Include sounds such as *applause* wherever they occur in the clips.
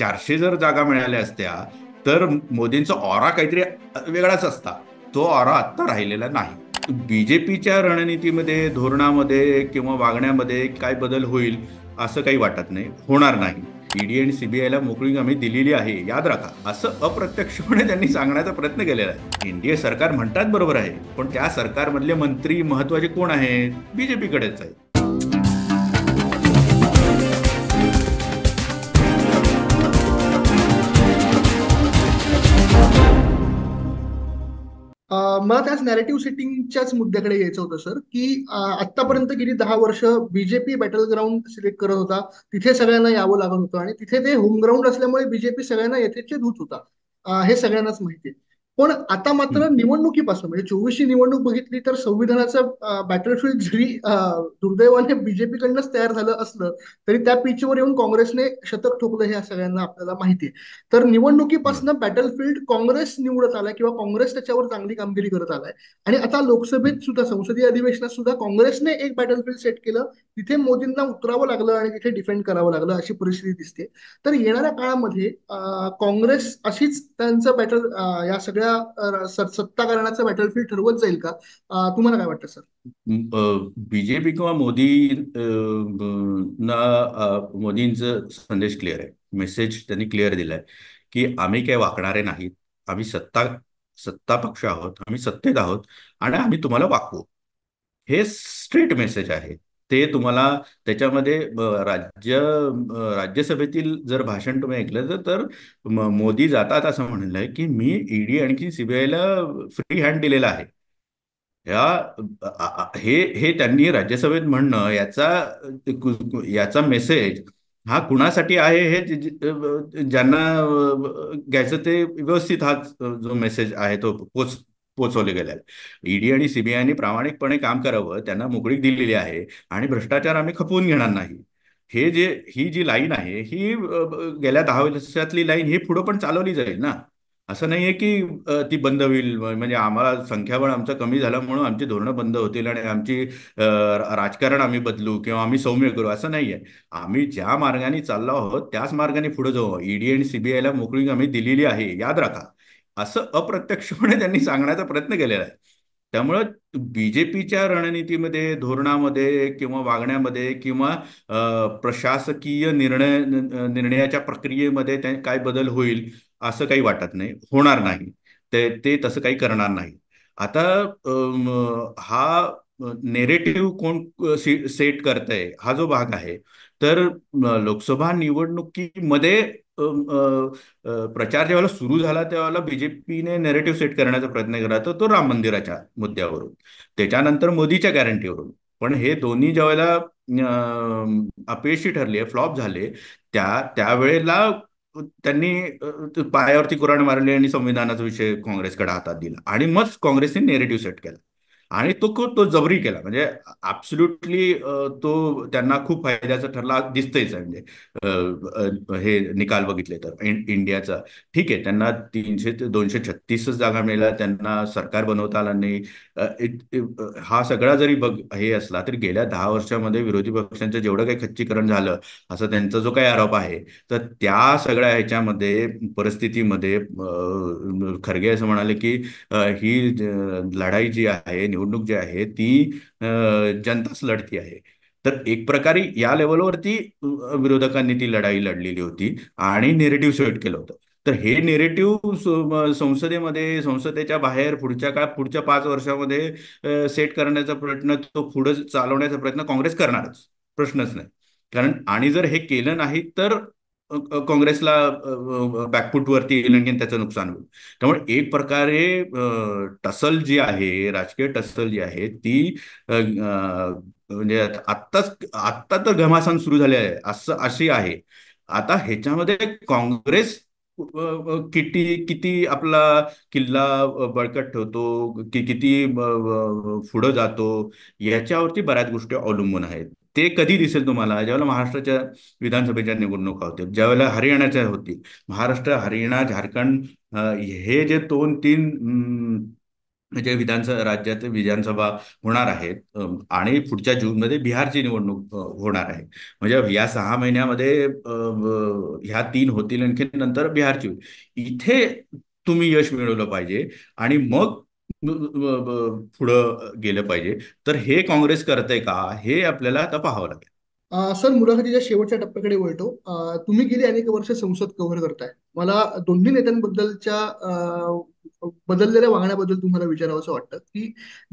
चारशे जर जागा मिळाल्या असत्या तर मोदींचा ऑरा काहीतरी वेगळाच असता तो ऑरा आत्ता राहिलेला नाही बीजेपीच्या रणनीतीमध्ये धोरणामध्ये किंवा वागण्यामध्ये काय बदल होईल असं काही वाटत नाही होणार नाही ईडी आणि सीबीआयला मोकळी आम्ही दिलेली आहे याद राखा असं अप्रत्यक्षपणे त्यांनी सांगण्याचा प्रयत्न केलेला आहे एनडीए सरकार म्हणतात बरोबर आहे पण त्या सरकारमधले मंत्री महत्वाचे कोण आहेत बीजेपीकडेच आहेत मला त्याच नॅरेटिव्ह सिटिंगच्याच मुद्द्याकडे यायचं होतं सर की आतापर्यंत गेली दहा वर्ष बीजेपी बॅटल ग्राउंड सिलेक्ट करत होता तिथे सगळ्यांना यावं लागत होतं आणि तिथे ते होम ग्राउंड असल्यामुळे बीजेपी सगळ्यांना येथेचे धूत होता हे सगळ्यांनाच माहिती आहे पण आता मात्र निवडणुकीपासून म्हणजे चोवीसची निवडणूक बघितली तर संविधानाचं बॅटलफील्ड जरी दुर्दैवाने बीजेपीकडनंच तयार झालं असलं तरी त्या पिचवर येऊन काँग्रेसने शतक ठोकलं हे सगळ्यांना आपल्याला माहिती आहे तर निवडणुकीपासून बॅटलफील्ड काँग्रेस निवडत आलाय किंवा काँग्रेस त्याच्यावर चांगली कामगिरी करत आलाय आणि आता लोकसभेत सुद्धा संसदीय अधिवेशनात सुद्धा काँग्रेसने एक बॅटलफील्ड सेट केलं तिथे मोदींना उतरावं लागलं आणि तिथे डिफेंड करावं लागलं अशी परिस्थिती दिसते तर येणाऱ्या काळामध्ये काँग्रेस अशीच त्यांचं बॅटल या सगळ्या सगळ्या सत्ता कारणाचं बॅटलफील्ड ठरवत जाईल का तुम्हाला काय वाटतं सर बीजेपी किंवा मोदी ना मोदींचा संदेश क्लिअर आहे मेसेज त्यांनी क्लिअर दिलाय की आम्ही काय वाकणारे नाहीत आम्ही सत्ता सत्ता पक्ष आहोत आम्ही सत्तेत आहोत आणि आम्ही तुम्हाला वाकवू हे स्ट्रेट मेसेज आहे ते तुम्हाला त्याच्यामध्ये राज्य राज्यसभेतील जर भाषण तुम्ही ऐकलं तर मोदी जातात असं म्हणलं की मी ईडी आणखी सीबीआयला फ्री हँड दिलेला आहे या हे हे त्यांनी राज्यसभेत म्हणणं याचा याचा मेसेज हा कुणासाठी आहे हे ज्यांना घ्यायचं ते व्यवस्थित हा जो मेसेज आहे तो पोच पोचवले गेले ईडी आणि सीबीआयने प्रामाणिकपणे काम करावं त्यांना मोकळीक दिलेली आहे आणि भ्रष्टाचार आम्ही खपवून घेणार नाही हे जे ही जी लाईन आहे ही गेल्या दहा वर्षातली लाईन ही पुढं पण चालवली जाईल ना असं नाही आहे की ती बंद होईल म्हणजे आम्हाला संख्याबळ आमचं कमी झालं म्हणून आमची धोरणं बंद होतील आणि आमची राजकारण आम्ही बदलू किंवा आम्ही सौम्य करू असं नाही आहे आम्ही ज्या मार्गाने चाललो आहोत त्याच मार्गाने पुढे जाऊ ईडी आणि सीबीआयला मोकळी आम्ही दिलेली आहे याद राखा असं अप्रत्यक्षपणे त्यांनी सांगण्याचा प्रयत्न केलेला आहे त्यामुळं बीजेपीच्या रणनीतीमध्ये धोरणामध्ये किंवा वागण्यामध्ये किंवा प्रशासकीय निर्णय निर्णयाच्या प्रक्रियेमध्ये त्या काय बदल होईल असं काही वाटत नाही होणार नाही ते ते तसं काही करणार नाही आता हा नेरेटिव्ह कोण सेट करत आहे हा जो भाग आहे तर लोकसभा निवडणुकीमध्ये प्रचार ज्यावेळेला सुरू झाला त्यावेळेला बीजेपीने नेरेटिव्ह सेट करण्याचा प्रयत्न केला तर तो राम मंदिराच्या मुद्द्यावरून त्याच्यानंतर मोदीच्या गॅरंटीवरून पण हे दोन्ही ज्यावेळेला अपयशी ठरले फ्लॉप झाले त्या त्यावेळेला त्यांनी पायावरती कुराण मारले आणि संविधानाचा विषय काँग्रेसकडे हातात दिला आणि मग काँग्रेसने नेरेटिव्ह सेट केला आणि तो तो जबरी केला म्हणजे ऍब्सुल्युटली तो त्यांना खूप फायद्याचा ठरला दिसतंयच म्हणजे हे निकाल बघितले तर इंडियाचा ठीक आहे त्यांना तीनशे ते दोनशे छत्तीसच जागा मिळाल्या त्यांना सरकार बनवता आलं नाही हा सगळा जरी बघ हे असला तरी गेल्या दहा वर्षामध्ये विरोधी पक्षांचं जेवढं काही खच्चीकरण झालं असं त्यांचा जो काही आरोप आहे तर त्या सगळ्या ह्याच्यामध्ये परिस्थितीमध्ये खरगे असं म्हणाले की ही लढाई जी आहे निवडणूक जी आहे ती जनताच लढती आहे तर एक प्रकारे या लेवलवरती विरोधकांनी ती लढाई लढलेली होती आणि नेरेटिव्ह सेट केलं होतं तर हे नेरेटिव्ह संसदेमध्ये संसदेच्या बाहेर पुढच्या काळात पुढच्या पाच वर्षामध्ये सेट करण्याचा प्रयत्न तो पुढे चालवण्याचा प्रयत्न काँग्रेस करणारच प्रश्नच नाही कारण आणि जर हे केलं नाही तर काँग्रेसला वरती येईल आणखी त्याचं नुकसान होईल त्यामुळे एक प्रकारे टसल जी आहे राजकीय टसल जी आहे ती म्हणजे आत्ताच आत्ता तर घमासान सुरू झाले आहे असं अशी आहे आता ह्याच्यामध्ये काँग्रेस किती किती आपला किल्ला बळकट ठेवतो की किती पुढं जातो याच्यावरती बऱ्याच गोष्टी अवलंबून आहेत ते कधी दिसेल तुम्हाला ज्यावेळेला महाराष्ट्राच्या विधानसभेच्या निवडणुका होतील ज्यावेळेला हरियाणाच्या होतील महाराष्ट्र हरियाणा झारखंड हे जे दोन तीन जे विधानसभा राज्यात विधानसभा होणार आहेत आणि पुढच्या जूनमध्ये बिहारची निवडणूक होणार आहे म्हणजे या सहा महिन्यामध्ये ह्या तीन होतील आणखी नंतर बिहारची इथे तुम्ही यश मिळवलं पाहिजे आणि मग पुढं गेलं पाहिजे तर हे काँग्रेस करते का हे आपल्याला आता पाहावं लागेल सर मुलाखतीच्या शेवटच्या टप्प्याकडे वळतो तुम्ही गेली अनेक वर्ष संसद कव्हर करताय मला दोन्ही नेत्यांबद्दलच्या बदललेल्या वागण्याबद्दल तुम्हाला विचारावं असं वाटतं की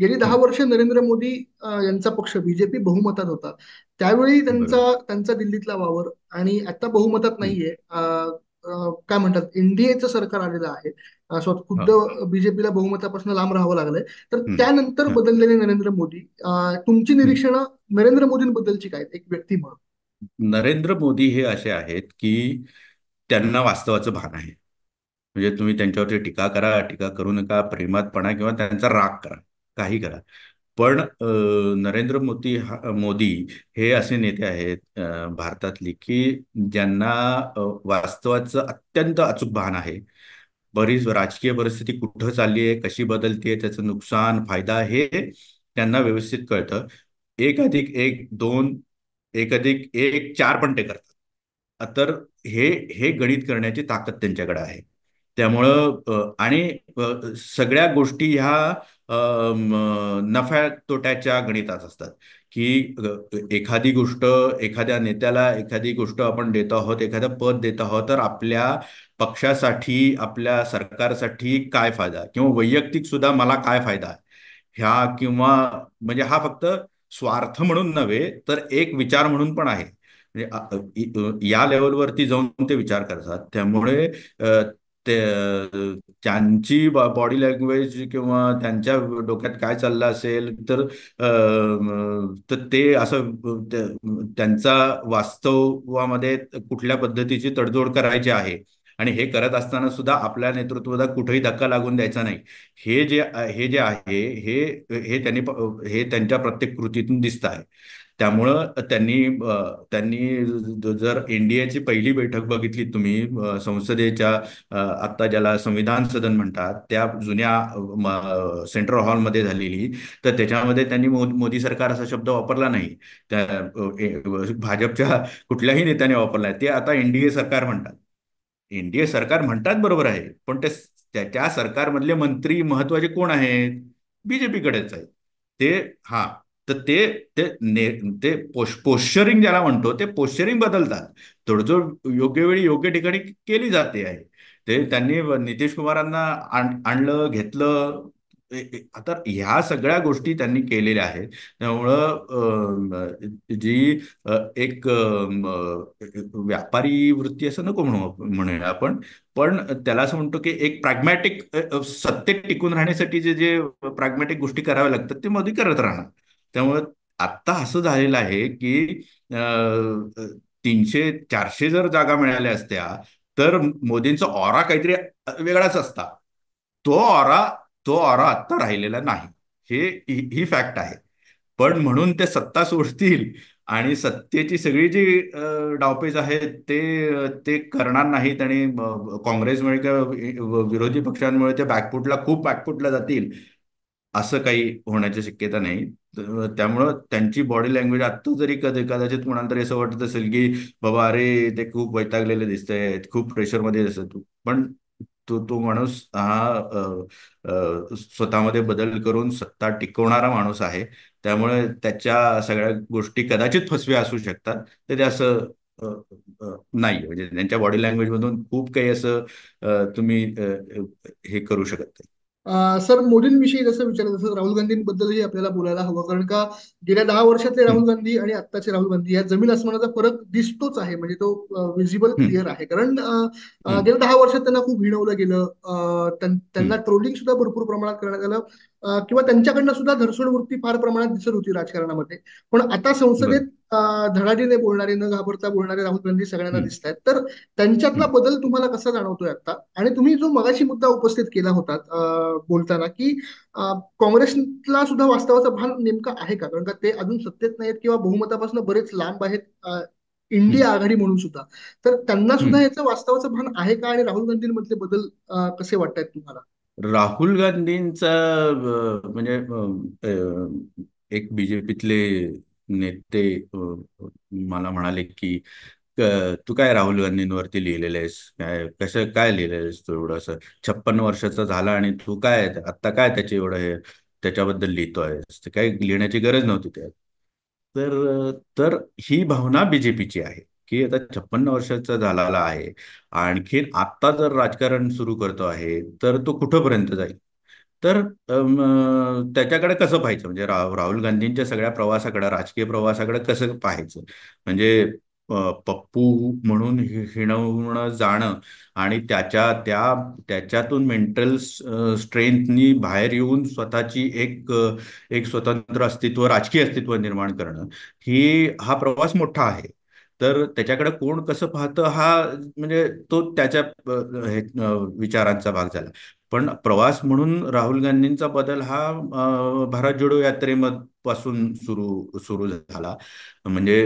गेली दहा वर्ष नरेंद्र मोदी यांचा पक्ष बीजेपी बहुमतात होता त्यावेळी त्यांचा त्यांचा दिल्लीतला वावर आणि आता बहुमतात नाहीये काय म्हणतात एनडीएचं सरकार आलेलं आहे असं खुद्द बीजेपीला बहुमतापासून लांब राहावं लागलंय तर त्यानंतर बदललेले नरेंद्र मोदी तुमची निरीक्षण नरेंद्र मोदींबद्दलची काय एक व्यक्ती म्हणून नरेंद्र मोदी हे असे आहेत की त्यांना वास्तवाचं भान आहे म्हणजे तुम्ही त्यांच्यावरती टीका करा टीका करू नका प्रेमातपणा किंवा त्यांचा राग करा काही करा पण नरेंद्र मोदी मोदी हे असे नेते आहेत भारतातले की ज्यांना वास्तवाचं अत्यंत अचूक भान आहे बरीच राजकीय परिस्थिती कुठं चालली आहे कशी बदलते त्याचं नुकसान फायदा हे त्यांना व्यवस्थित कळतं एक अधिक एक दोन एक अधिक एक चार पण ते करतात तर हे हे गणित करण्याची ताकद त्यांच्याकडे आहे त्यामुळं आणि सगळ्या गोष्टी ह्या नफ्या तोट्याच्या गणितात असतात की एखादी गोष्ट एखाद्या नेत्याला एखादी गोष्ट आपण देत आहोत एखादं पद देत आहोत तर आपल्या पक्षासाठी आपल्या सरकारसाठी काय फायदा किंवा वैयक्तिक सुद्धा मला काय फायदा ह्या किंवा म्हणजे हा फक्त स्वार्थ म्हणून नव्हे तर एक विचार म्हणून पण आहे म्हणजे या लेवलवरती जाऊन ते विचार करतात त्यामुळे ते त्यांची बॉडी लँग्वेज किंवा त्यांच्या डोक्यात काय चाललं असेल तर ते असं त्यांचा वास्तवामध्ये कुठल्या पद्धतीची तडजोड करायची आहे आणि हे करत असताना सुद्धा आपल्या नेतृत्वाला कुठेही धक्का लागून द्यायचा नाही हे जे हे जे आहे हे हे त्यांनी हे त्यांच्या प्रत्येक कृतीतून दिसत आहे त्यामुळं त्यांनी त्यांनी जर एनडीएची पहिली बैठक बघितली तुम्ही संसदेच्या आता ज्याला संविधान सदन म्हणतात त्या जुन्या सेंट्रल हॉलमध्ये झालेली तर त्याच्यामध्ये त्यांनी मोदी सरकार असा शब्द वापरला नाही त्या भाजपच्या कुठल्याही नेत्याने वापरला ते आता एनडीए सरकार म्हणतात एनडीए सरकार म्हणतात बरोबर आहे पण ते त्या सरकारमधले मंत्री महत्वाचे कोण आहेत बीजेपीकडेच आहेत ते हा तर ते ते ने ते पोश पोश्चरिंग ज्याला म्हणतो ते पोश्चरिंग बदलतात तडजोड योग्य वेळी योग्य ठिकाणी केली जाते आहे ते त्यांनी नितीश कुमारांना आणलं घेतलं आता ह्या सगळ्या गोष्टी त्यांनी केलेल्या आहेत त्यामुळं जी एक व्यापारी वृत्ती असं नको म्हणू म्हणूया आपण पण त्याला असं म्हणतो की एक प्रॅग्मॅटिक सत्तेत टिकून राहण्यासाठी जे जे प्रॅग्मॅटिक गोष्टी कराव्या लागतात ते मोदी करत राहणार त्यामुळे आत्ता असं झालेलं आहे की तीनशे चारशे जर जागा मिळाल्या असत्या तर मोदींचा ऑरा काहीतरी वेगळाच असता तो ऑरा तो ऑरा आत्ता राहिलेला नाही हे ही फॅक्ट आहे पण म्हणून ते सत्ता सोडतील आणि सत्तेची सगळी जी डावपेज आहेत ते ते करणार नाहीत आणि काँग्रेसमुळे किंवा विरोधी पक्षांमुळे ते बॅकफूटला खूप बॅकफूटला जातील असं काही होण्याची शक्यता नाही त्यामुळं त्यांची बॉडी लँग्वेज आत्ता जरी कधी कदाचित कोणाला तरी असं वाटत असेल की बाबा अरे ते खूप वैतागलेले दिसत आहेत खूप प्रेशरमध्ये दिसत पण तो तो माणूस हा स्वतःमध्ये बदल करून सत्ता टिकवणारा माणूस आहे त्यामुळे त्याच्या सगळ्या गोष्टी कदाचित फसव्या असू शकतात तर ते असं नाही म्हणजे त्यांच्या बॉडी लँग्वेज मधून खूप काही असं तुम्ही हे करू शकत नाही सर मोदींविषयी जसं विचारलं तसं राहुल गांधींबद्दलही आपल्याला बोलायला हवं कारण का गेल्या दहा वर्षातले राहुल गांधी आणि आत्ताचे राहुल गांधी या जमीन आसमानाचा फरक दिसतोच आहे म्हणजे तो विजिबल क्लिअर आहे कारण गेल्या दहा वर्षात त्यांना खूप हिणवलं गेलं त्यांना ट्रोलिंग सुद्धा भरपूर प्रमाणात करण्यात आलं किंवा त्यांच्याकडनं सुद्धा धरसोड वृत्ती फार प्रमाणात दिसत होती राजकारणामध्ये पण आता संसदेत धडाडीने बोलणारे न घाबरता बोलणारे राहुल गांधी सगळ्यांना दिसत आहेत तर त्यांच्यातला बदल तुम्हाला कसा जाणवतोय आता आणि तुम्ही जो मगाशी मुद्दा उपस्थित केला होता बोलताना की काँग्रेसला सुद्धा वास्तवाचा भान नेमका आहे का कारण का ते अजून सत्तेत नाहीत किंवा बहुमतापासून बरेच लांब आहेत इंडिया आघाडी म्हणून सुद्धा तर त्यांना सुद्धा याचं वास्तवाचं भान आहे का आणि राहुल गांधींमधले बदल कसे वाटत तुम्हाला राहुल गांधींचा म्हणजे एक बीजेपीतले नेते मला म्हणाले की तू काय राहुल गांधींवरती लिहिलेलं आहेस काय कसं काय लिहिलेलं आहेस तू एवढं असं छप्पन वर्षाचा झाला आणि तू काय आता काय त्याचे एवढं हे त्याच्याबद्दल लिहितो आहेस ते काही लिहिण्याची गरज नव्हती त्यात तर तर ही भावना बीजेपीची आहे की आता छप्पन्न वर्षाचा झाला आहे आणखीन आत्ता जर राजकारण सुरू करतो आहे तर तो कुठंपर्यंत जाईल तर त्याच्याकडे कसं पाहायचं म्हणजे राहुल गांधींच्या सगळ्या प्रवासाकडे राजकीय प्रवासाकडे कसं पाहायचं म्हणजे पप्पू म्हणून हिणवणं जाणं आणि त्याच्या त्या त्याच्यातून मेंटल स्ट्रेंथनी बाहेर येऊन स्वतःची एक एक स्वतंत्र अस्तित्व राजकीय अस्तित्व निर्माण करणं ही हा प्रवास मोठा आहे तर त्याच्याकडे कोण कसं पाहतं हा म्हणजे तो त्याच्या विचारांचा भाग झाला पण प्रवास म्हणून राहुल गांधींचा बदल हा भारत जोडो यात्रेमधून सुरू सुरू झाला म्हणजे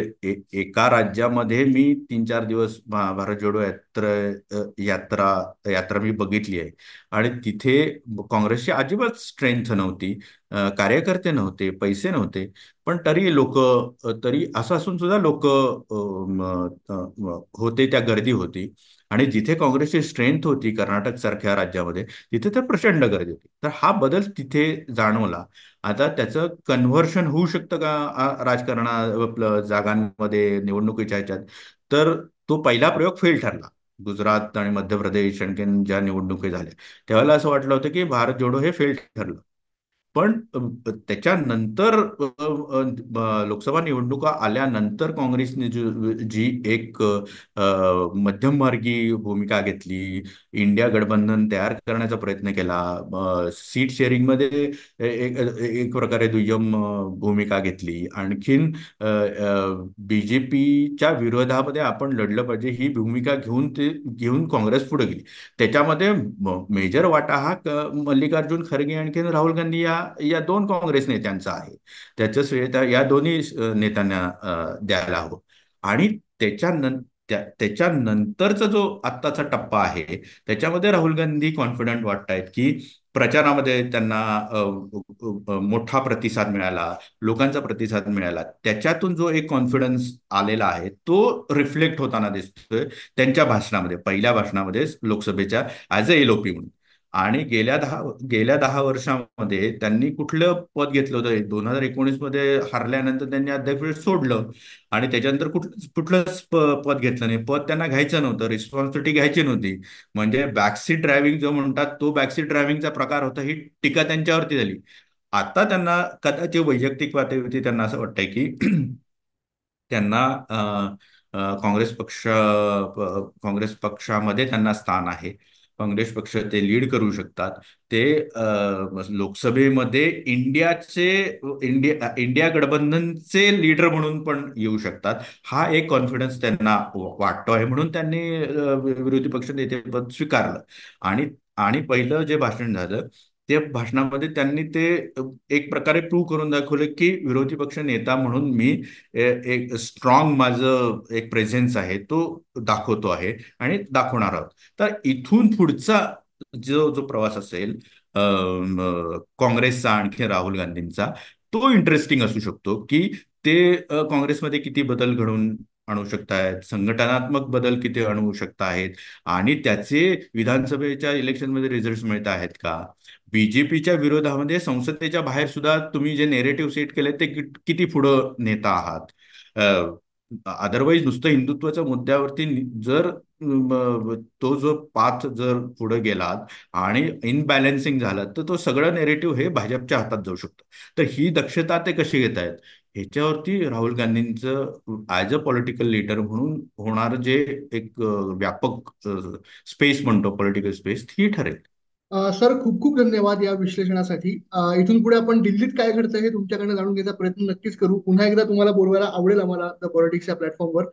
एका राज्यामध्ये मी तीन चार दिवस भारत जोडो यात्रे यात्रा यात्रा मी बघितली आहे आणि तिथे काँग्रेसची अजिबात स्ट्रेंथ नव्हती कार्यकर्ते नव्हते पैसे नव्हते पण तरी लोक तरी असं असून सुद्धा लोक होते त्या गर्दी होती आणि जिथे काँग्रेसची स्ट्रेंथ होती कर्नाटक सारख्या राज्यामध्ये तिथे तर प्रचंड गर्दी होती तर हा बदल तिथे जाणवला आता त्याचं कन्व्हर्शन होऊ शकतं का राजकारणा जागांमध्ये निवडणुकीच्या ह्याच्यात तर तो पहिला प्रयोग फेल ठरला गुजरात आणि मध्य प्रदेश आणखीन ज्या निवडणुकी झाल्या त्यावेळेला असं वाटलं होतं की भारत जोडो हे फेल ठरलं पण त्याच्यानंतर लोकसभा निवडणुका आल्यानंतर काँग्रेसने जी एक मध्यममार्गी भूमिका घेतली इंडिया गठबंधन तयार करण्याचा प्रयत्न केला सीट शेअरिंगमध्ये एक एक प्रकारे दुय्यम भूमिका घेतली आणखीन पीच्या विरोधामध्ये आपण लढलं पाहिजे ही भूमिका घेऊन ते घेऊन काँग्रेस पुढे गेली त्याच्यामध्ये मेजर वाटा हा मल्लिकार्जुन खरगे आणखीन राहुल गांधी या या दोन काँग्रेस नेत्यांचा आहे त्याचं श्रेय या दोन्ही नेत्यांना द्यायला हवं आणि त्याच्यानंतर त्याच्यानंतरचा जो आत्ताचा टप्पा आहे त्याच्यामध्ये राहुल गांधी कॉन्फिडंट वाटतायत की प्रचारामध्ये त्यांना मोठा प्रतिसाद मिळाला लोकांचा प्रतिसाद मिळाला त्याच्यातून जो एक कॉन्फिडन्स आलेला आहे तो रिफ्लेक्ट होताना दिसतोय त्यांच्या भाषणामध्ये पहिल्या भाषणामध्ये लोकसभेच्या ॲज अ एलओपी म्हणून आणि गेल्या दहा गेल्या दहा वर्षामध्ये त्यांनी कुठलं पद घेतलं होतं दोन हजार एकोणीस मध्ये हरल्यानंतर त्यांनी अध्यक्ष सोडलं आणि त्याच्यानंतर कुठलं कुठलंच पद घेतलं नाही पद त्यांना घ्यायचं नव्हतं रिस्पॉन्सिबिलिटी घ्यायची नव्हती म्हणजे बॅकसीट ड्रायव्हिंग जो म्हणतात तो बॅकसीट ड्रायव्हिंगचा प्रकार होता ही टीका त्यांच्यावरती झाली आता त्यांना कदाचित वैयक्तिक पातळीवरती त्यांना असं वाटतंय की *clears throat* त्यांना काँग्रेस पक्ष काँग्रेस पक्षामध्ये त्यांना स्थान आहे काँग्रेस पक्ष ते लीड करू शकतात ते लोकसभेमध्ये इंडियाचे इंडिया इंडिया गठबंधनचे लीडर म्हणून पण येऊ शकतात हा एक कॉन्फिडन्स त्यांना वाटतो आहे म्हणून त्यांनी विरोधी पक्ष नेतेपद स्वीकारलं आणि आणि पहिलं जे भाषण झालं त्या भाषणामध्ये त्यांनी ते एक प्रकारे प्रूव्ह करून दाखवले की विरोधी पक्ष नेता म्हणून मी एक स्ट्रॉंग माझं एक प्रेझेन्स आहे तो दाखवतो आहे आणि दाखवणार आहोत तर इथून पुढचा जो जो प्रवास असेल काँग्रेसचा आणखी राहुल गांधींचा तो इंटरेस्टिंग असू शकतो की ते काँग्रेसमध्ये किती बदल घडून आणू शकतायत संघटनात्मक बदल किती आणू शकत आहेत आणि त्याचे विधानसभेच्या इलेक्शनमध्ये रिझल्ट मिळत आहेत का बीजेपीच्या विरोधामध्ये संसदेच्या बाहेर सुद्धा तुम्ही जे नेरेटिव्ह सेट केले ते किती पुढं नेता आहात अदरवाईज नुसतं हिंदुत्वाच्या मुद्द्यावरती जर तो जो पाथ जर पुढे गेलात आणि इनबॅलेन्सिंग झालं तर तो सगळं नेरेटिव्ह हे भाजपच्या हातात जाऊ शकतो तर ही दक्षता ते कशी घेत आहेत ह्याच्यावरती राहुल गांधींचं ऍज अ पॉलिटिकल लीडर म्हणून होणार जे एक व्यापक स्पेस म्हणतो पॉलिटिकल स्पेस ती ठरेल सर खूप खूप धन्यवाद या विश्लेषणासाठी इथून पुढे आपण दिल्लीत काय घडतं हे तुमच्याकडनं जाणून घ्यायचा प्रयत्न नक्कीच करू पुन्हा एकदा तुम्हाला बोलवायला आवडेल आम्हाला द पॉलिटिक्स या प्लॅटफॉर्मवर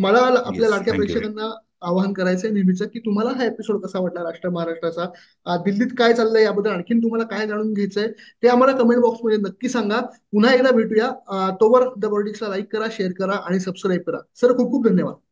मला आपल्या लाडक्या प्रेक्षकांना आवाहन करायचं आहे नेहमीचं की तुम्हाला हा एपिसोड कसा वाटला राष्ट्र महाराष्ट्राचा दिल्लीत काय चाललंय याबद्दल आणखीन तुम्हाला काय जाणून घ्यायचंय ते आम्हाला कमेंट बॉक्समध्ये नक्की सांगा पुन्हा एकदा भेटूया तोवर द पॉलिटिक्सला लाईक करा शेअर करा आणि सबस्क्राईब करा सर खूप खूप धन्यवाद